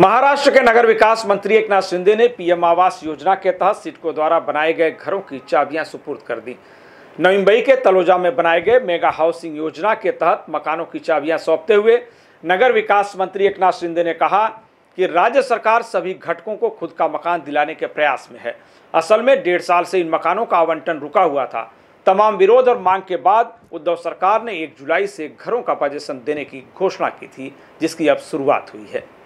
महाराष्ट्र के नगर विकास मंत्री एकनाथ शिंदे ने पीएम आवास योजना के तहत सिटको द्वारा बनाए गए घरों की चाबियां सुपुर्द कर दी नवी मुंबई के तलोजा में बनाए गए मेगा हाउसिंग योजना के तहत मकानों की चाबियां सौंपते हुए नगर विकास मंत्री एकनाथ शिंदे ने कहा कि राज्य सरकार सभी घटकों को खुद का मकान दिलाने के प्रयास में है असल में डेढ़ साल से इन मकानों का आवंटन रुका हुआ था तमाम विरोध और मांग के बाद उद्धव सरकार ने 1 जुलाई से घरों का पजेशन देने की घोषणा की थी जिसकी अब शुरुआत हुई है